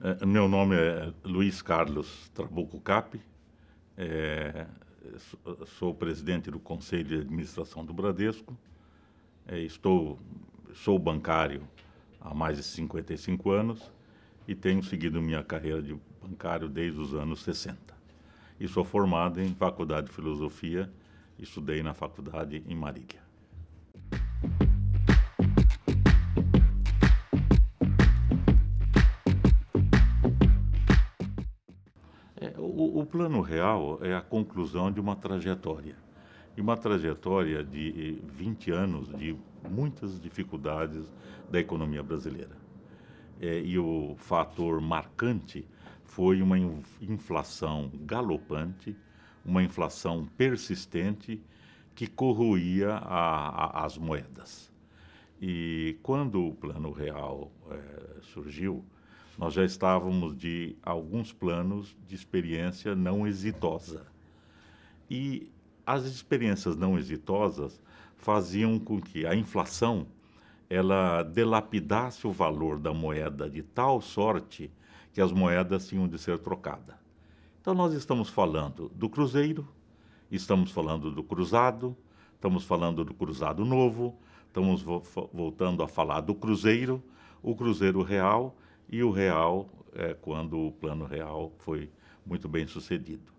É, meu nome é Luiz Carlos Trabuco Cap, é, sou, sou presidente do Conselho de Administração do Bradesco, é, estou, sou bancário há mais de 55 anos e tenho seguido minha carreira de bancário desde os anos 60. E sou formado em Faculdade de Filosofia, estudei na faculdade em Marília. plano real é a conclusão de uma trajetória. E uma trajetória de 20 eh, anos de muitas dificuldades da economia brasileira. É, e o fator marcante foi uma inflação galopante, uma inflação persistente que corroía a, a, as moedas. E quando o Plano Real é, surgiu, nós já estávamos de alguns planos de experiência não exitosa. E as experiências não exitosas faziam com que a inflação ela delapidasse o valor da moeda de tal sorte que as moedas tinham de ser trocadas. Então nós estamos falando do cruzeiro, estamos falando do cruzado, estamos falando do cruzado novo, estamos voltando a falar do cruzeiro, o cruzeiro real e o real, é, quando o plano real foi muito bem sucedido.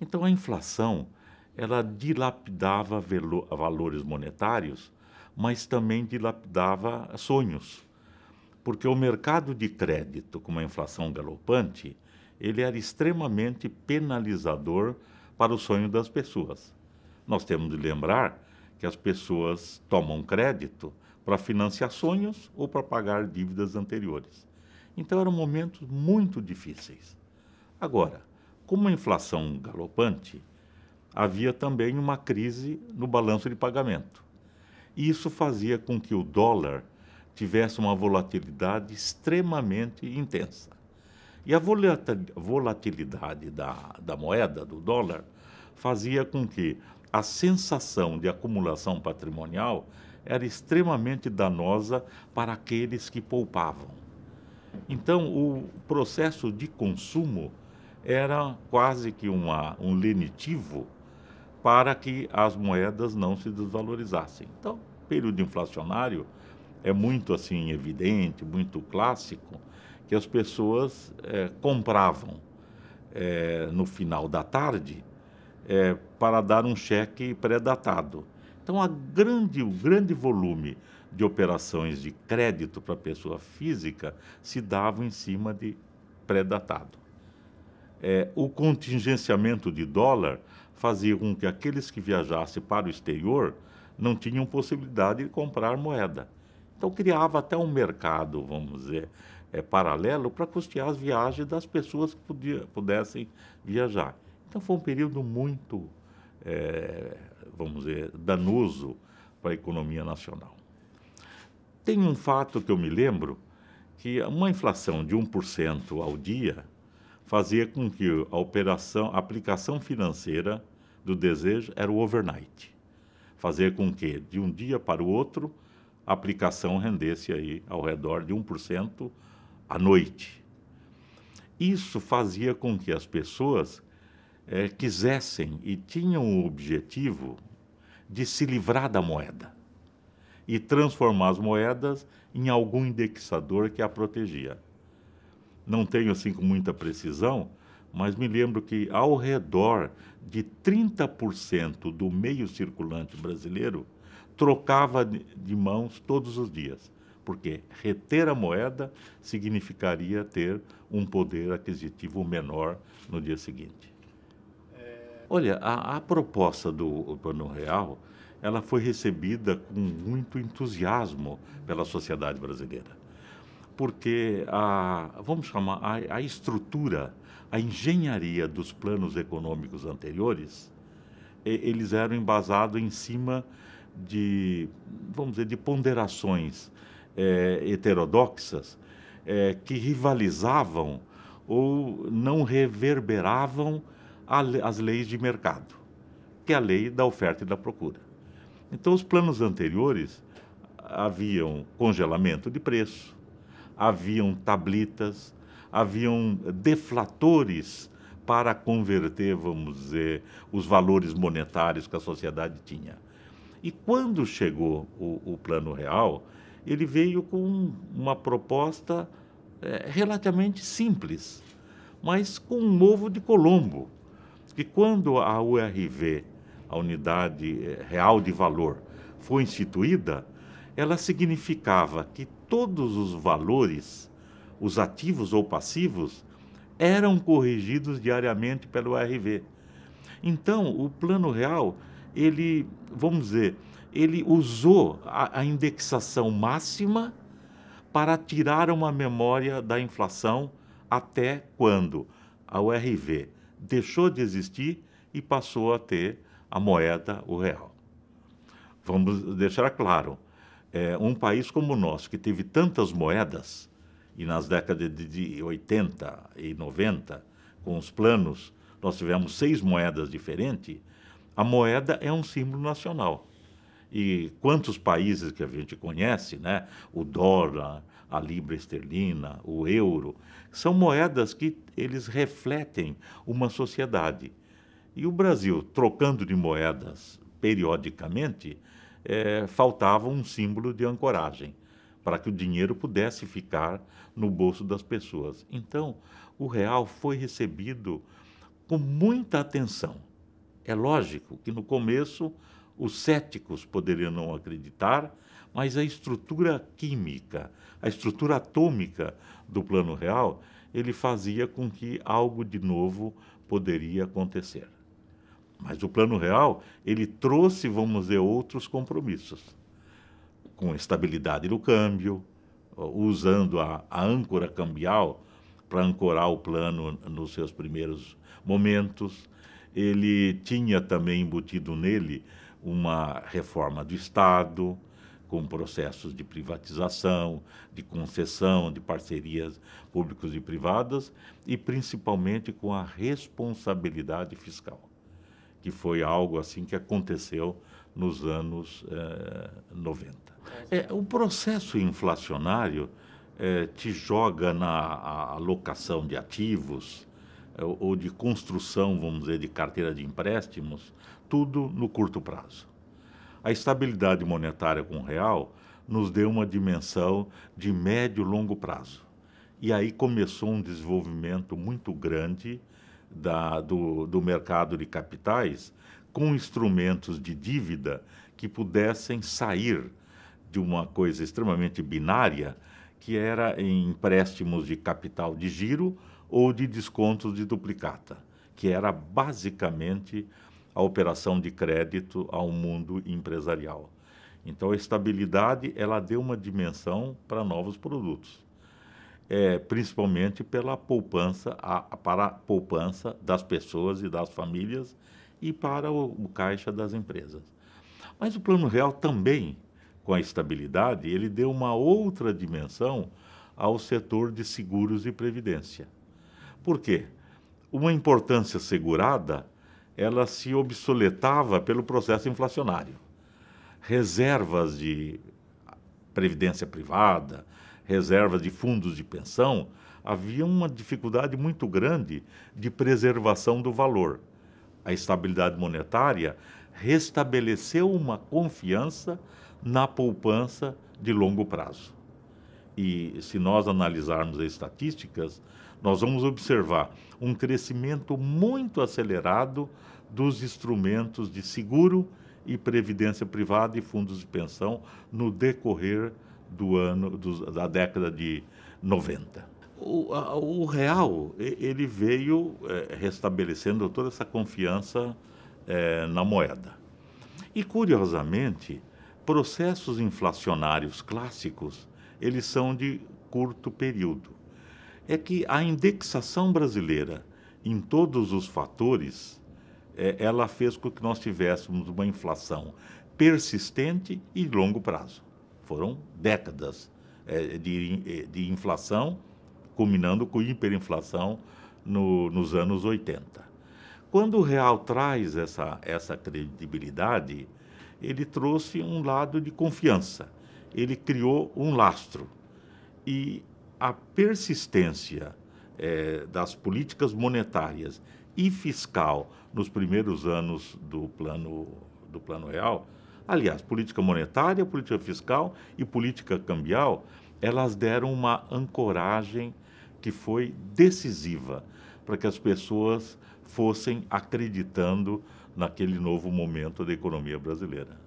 Então, a inflação ela dilapidava valores monetários, mas também dilapidava sonhos. Porque o mercado de crédito, com uma inflação galopante, ele era extremamente penalizador para o sonho das pessoas. Nós temos de lembrar que as pessoas tomam crédito para financiar sonhos ou para pagar dívidas anteriores. Então eram momentos muito difíceis. Agora, com uma inflação galopante, havia também uma crise no balanço de pagamento. E isso fazia com que o dólar tivesse uma volatilidade extremamente intensa. E a volatilidade da, da moeda, do dólar, fazia com que a sensação de acumulação patrimonial era extremamente danosa para aqueles que poupavam. Então, o processo de consumo era quase que uma, um lenitivo para que as moedas não se desvalorizassem. Então, período inflacionário é muito assim evidente, muito clássico, que as pessoas é, compravam é, no final da tarde é, para dar um cheque pré-datado. Então, a grande, o grande volume de operações de crédito para pessoa física se dava em cima de pré-datado. É, o contingenciamento de dólar fazia com que aqueles que viajassem para o exterior não tinham possibilidade de comprar moeda. Então, criava até um mercado, vamos dizer, é, paralelo para custear as viagens das pessoas que podia, pudessem viajar. Então, foi um período muito. É, vamos dizer, danoso para a economia nacional. Tem um fato que eu me lembro, que uma inflação de 1% ao dia fazia com que a operação, a aplicação financeira do desejo era o overnight. fazia com que, de um dia para o outro, a aplicação rendesse aí ao redor de 1% à noite. Isso fazia com que as pessoas é, quisessem e tinham o objetivo de se livrar da moeda e transformar as moedas em algum indexador que a protegia. Não tenho assim com muita precisão, mas me lembro que ao redor de 30% do meio circulante brasileiro trocava de mãos todos os dias, porque reter a moeda significaria ter um poder aquisitivo menor no dia seguinte. Olha, a, a proposta do Plano Real, ela foi recebida com muito entusiasmo pela sociedade brasileira. Porque a, vamos chamar, a, a estrutura, a engenharia dos planos econômicos anteriores, e, eles eram embasados em cima de, vamos dizer, de ponderações é, heterodoxas é, que rivalizavam ou não reverberavam as leis de mercado, que é a lei da oferta e da procura. Então, os planos anteriores haviam congelamento de preço, haviam tablitas, haviam deflatores para converter, vamos dizer, os valores monetários que a sociedade tinha. E quando chegou o, o Plano Real, ele veio com uma proposta é, relativamente simples, mas com um ovo de Colombo, que quando a URV, a Unidade eh, Real de Valor, foi instituída, ela significava que todos os valores, os ativos ou passivos, eram corrigidos diariamente pelo URV. Então, o Plano Real, ele, vamos dizer, ele usou a, a indexação máxima para tirar uma memória da inflação até quando? A URV deixou de existir e passou a ter a moeda, o real. Vamos deixar claro, é, um país como o nosso, que teve tantas moedas, e nas décadas de 80 e 90, com os planos, nós tivemos seis moedas diferentes, a moeda é um símbolo nacional. E quantos países que a gente conhece, né? o dólar, a libra esterlina, o euro, são moedas que eles refletem uma sociedade. E o Brasil, trocando de moedas periodicamente, é, faltava um símbolo de ancoragem para que o dinheiro pudesse ficar no bolso das pessoas. Então, o real foi recebido com muita atenção. É lógico que no começo os céticos poderiam não acreditar mas a estrutura química, a estrutura atômica do plano real, ele fazia com que algo de novo poderia acontecer. Mas o plano real, ele trouxe, vamos dizer, outros compromissos, com estabilidade do câmbio, usando a, a âncora cambial para ancorar o plano nos seus primeiros momentos. Ele tinha também embutido nele uma reforma do Estado, com processos de privatização, de concessão, de parcerias públicas e privadas, e principalmente com a responsabilidade fiscal, que foi algo assim que aconteceu nos anos eh, 90. É, o processo inflacionário eh, te joga na alocação de ativos eh, ou de construção, vamos dizer, de carteira de empréstimos, tudo no curto prazo. A estabilidade monetária com o real nos deu uma dimensão de médio e longo prazo. E aí começou um desenvolvimento muito grande da, do, do mercado de capitais com instrumentos de dívida que pudessem sair de uma coisa extremamente binária, que era em empréstimos de capital de giro ou de descontos de duplicata, que era basicamente a operação de crédito ao mundo empresarial. Então, a estabilidade ela deu uma dimensão para novos produtos, é, principalmente pela poupança, a, para a poupança das pessoas e das famílias e para o, o caixa das empresas. Mas o Plano Real também, com a estabilidade, ele deu uma outra dimensão ao setor de seguros e previdência. Por quê? Uma importância segurada ela se obsoletava pelo processo inflacionário. Reservas de previdência privada, reservas de fundos de pensão, havia uma dificuldade muito grande de preservação do valor. A estabilidade monetária restabeleceu uma confiança na poupança de longo prazo. E se nós analisarmos as estatísticas, nós vamos observar um crescimento muito acelerado dos instrumentos de seguro e previdência privada e fundos de pensão no decorrer do ano do, da década de 90. O, a, o real ele veio é, restabelecendo toda essa confiança é, na moeda. E curiosamente, processos inflacionários clássicos eles são de curto período é que a indexação brasileira em todos os fatores, é, ela fez com que nós tivéssemos uma inflação persistente e longo prazo. Foram décadas é, de, é, de inflação, culminando com hiperinflação no, nos anos 80. Quando o real traz essa, essa credibilidade, ele trouxe um lado de confiança, ele criou um lastro. E a persistência é, das políticas monetárias e fiscal nos primeiros anos do plano, do plano real, aliás, política monetária, política fiscal e política cambial, elas deram uma ancoragem que foi decisiva para que as pessoas fossem acreditando naquele novo momento da economia brasileira.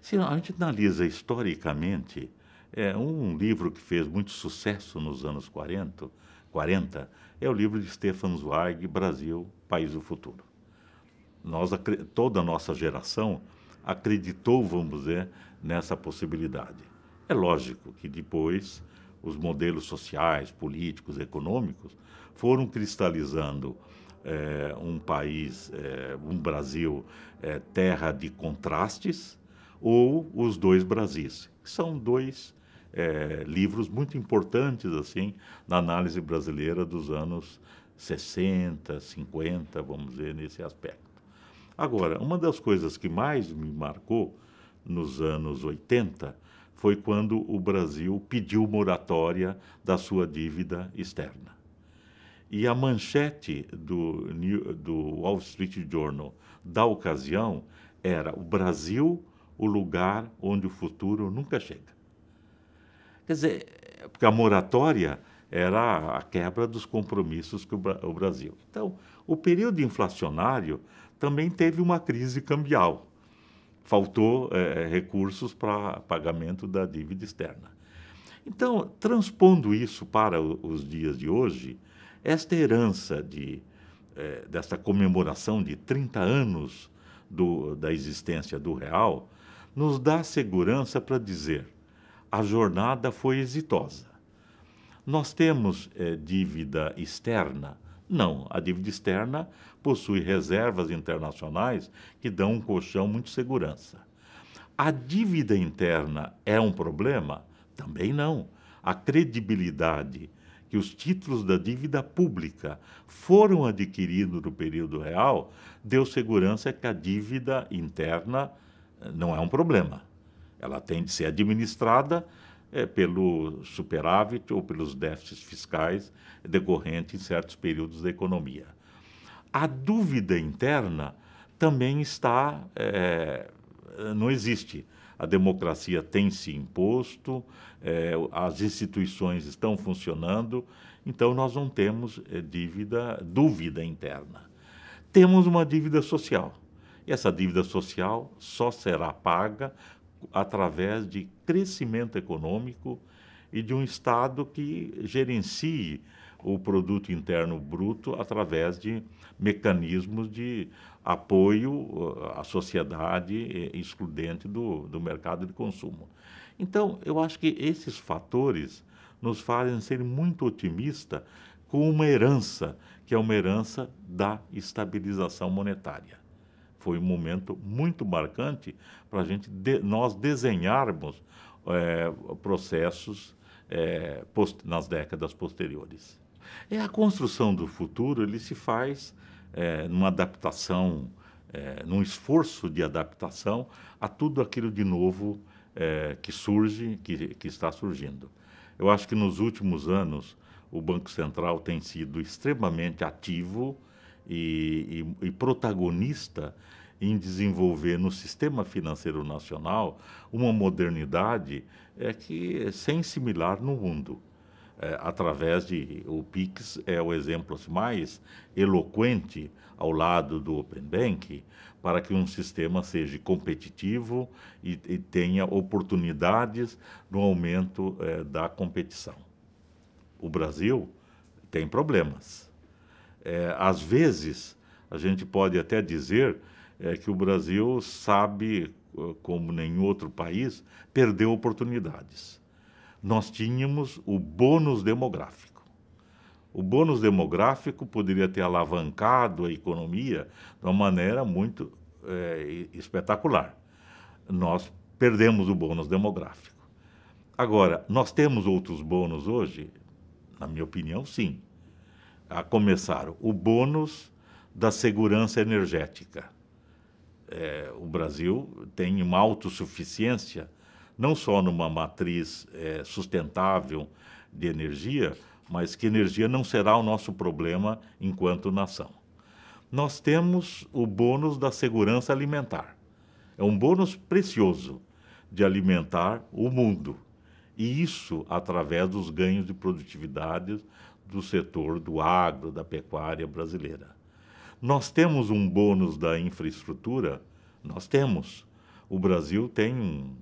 Se a gente analisa historicamente, é, um livro que fez muito sucesso nos anos 40, 40 é o livro de Stefan Zweig, Brasil, País do Futuro. Nós, toda a nossa geração acreditou, vamos dizer, nessa possibilidade. É lógico que depois os modelos sociais, políticos, econômicos foram cristalizando é, um país, é, um Brasil, é, terra de contrastes, ou os dois Brasis, que são dois é, livros muito importantes assim na análise brasileira dos anos 60, 50, vamos dizer, nesse aspecto. Agora, uma das coisas que mais me marcou nos anos 80 foi quando o Brasil pediu moratória da sua dívida externa. E a manchete do, do Wall Street Journal da ocasião era: o Brasil, o lugar onde o futuro nunca chega. Quer dizer, porque a moratória era a quebra dos compromissos que o, Brasil. Então, o período inflacionário também teve uma crise cambial. Faltou é, recursos para pagamento da dívida externa. Então, transpondo isso para os dias de hoje, esta herança de, é, comemoração de 30 anos do, da existência do real nos dá segurança para dizer a jornada foi exitosa. Nós temos eh, dívida externa? Não, a dívida externa possui reservas internacionais que dão um colchão muito segurança. A dívida interna é um problema? Também não. A credibilidade que os títulos da dívida pública foram adquiridos no período real deu segurança que a dívida interna eh, não é um problema. Ela tem de ser administrada é, pelo superávit ou pelos déficits fiscais decorrentes em certos períodos da economia. A dúvida interna também está, é, não existe. A democracia tem se imposto, é, as instituições estão funcionando, então nós não temos dívida, dúvida interna. Temos uma dívida social. E essa dívida social só será paga através de crescimento econômico e de um Estado que gerencie o produto interno bruto através de mecanismos de apoio ah, à sociedade eh, excludente do, do mercado de consumo. Então, eu acho que esses fatores nos fazem ser muito otimista com uma herança que é uma herança da estabilização monetária foi um momento muito marcante para a gente de, nós desenharmos é, processos é, eh, post, nas décadas posteriores. E a construção do futuro ele se faz é, numa adaptação, é, num esforço de adaptação a tudo aquilo de novo que surge, que, que está surgindo. Eu acho que nos últimos anos o Banco Central tem sido extremamente ativo e, e, e protagonista em desenvolver no sistema financeiro nacional uma modernidade é, que sem similar no mundo. É, através de o Pix é o exemplo assim, mais eloquente ao lado do Open Bank para que um sistema seja competitivo e, e tenha oportunidades no aumento é, da competição. O Brasil tem problemas. É, às vezes a gente pode até dizer é que o Brasil sabe, eh, como nenhum outro país, perdeu oportunidades. Nós tínhamos o bônus demográfico. O bônus demográfico poderia ter alavancado a economia de uma maneira muito é, espetacular. Nós perdemos o bônus demográfico. Agora, nós temos outros bônus hoje? Na minha opinião, sim. A começar o bônus da segurança energética é, o Brasil tem uma autossuficiência, não só numa matriz é, sustentável de energia, mas que energia não será o nosso problema enquanto nação. Nós temos o bônus da segurança alimentar. É um bônus precioso de alimentar o mundo. E isso através dos ganhos de produtividade do setor do agro, da pecuária brasileira. Nós temos um bônus da infraestrutura? Nós temos. O Brasil tem,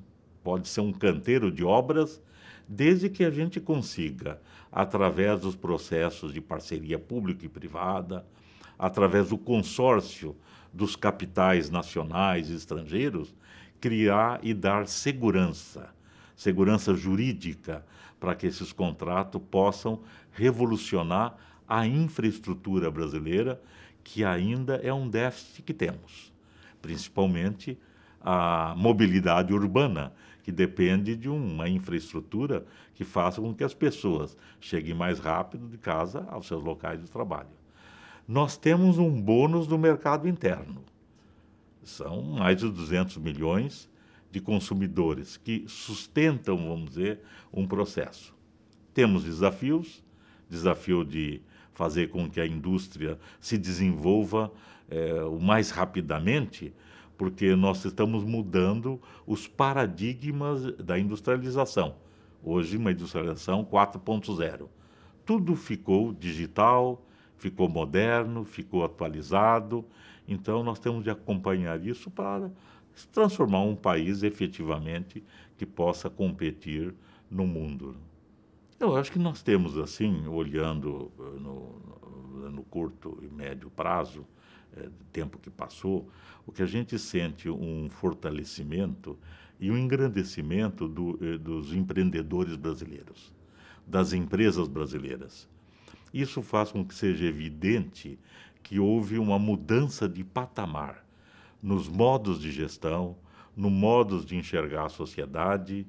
pode ser um canteiro de obras, desde que a gente consiga, através dos processos de parceria pública e privada, através do consórcio dos capitais nacionais e estrangeiros, criar e dar segurança, segurança jurídica, para que esses contratos possam revolucionar a infraestrutura brasileira, que ainda é um déficit que temos, principalmente a mobilidade urbana, que depende de uma infraestrutura que faça com que as pessoas cheguem mais rápido de casa aos seus locais de trabalho. Nós temos um bônus do mercado interno. São mais de 200 milhões de consumidores que sustentam, vamos dizer, um processo. Temos desafios, desafio de fazer com que a indústria se desenvolva é, o mais rapidamente, porque nós estamos mudando os paradigmas da industrialização. Hoje, uma industrialização 4.0. Tudo ficou digital, ficou moderno, ficou atualizado. Então, nós temos de acompanhar isso para transformar um país efetivamente que possa competir no mundo. Eu acho que nós temos, assim, olhando eh, no, no curto e médio prazo, é, tempo que passou, o que a gente sente um fortalecimento e um engrandecimento do, eh, dos empreendedores brasileiros, das empresas brasileiras. Isso faz com que seja evidente que houve uma mudança de patamar nos modos de gestão, no modos de enxergar a sociedade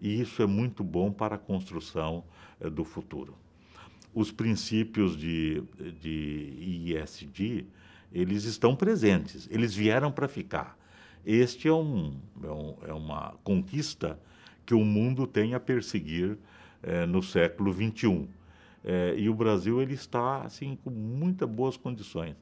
e isso é muito bom para a construção eh, do futuro. Os princípios de, de ISD, eles estão presentes, eles vieram para ficar. Este é, um, é, um, é, uma conquista que o mundo tem a perseguir eh, no século XXI. Eh, e o Brasil ele está assim com muitas boas condições.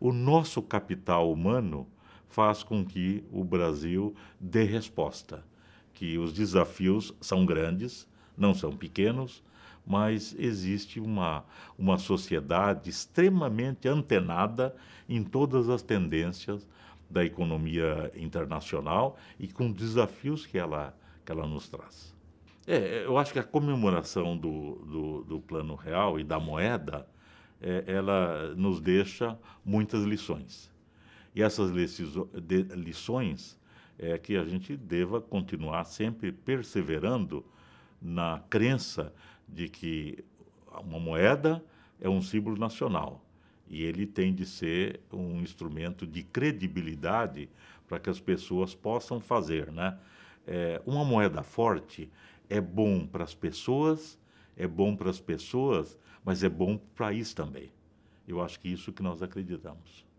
O nosso capital humano faz com que o Brasil dê resposta que os desafios são grandes, não são pequenos, mas existe uma, uma sociedade extremamente antenada em todas as tendências da economia internacional e com desafios que ela, que ela nos traz. É, eu acho que a comemoração do, do, do Plano Real e da moeda, é, ela nos deixa muitas lições. E essas lições é que a gente deva continuar sempre perseverando na crença de que uma moeda é um símbolo nacional e ele tem de ser um instrumento de credibilidade para que as pessoas possam fazer, né? É, uma moeda forte é bom para as pessoas, é bom para as pessoas, mas é bom para o país também. Eu acho que isso que nós acreditamos.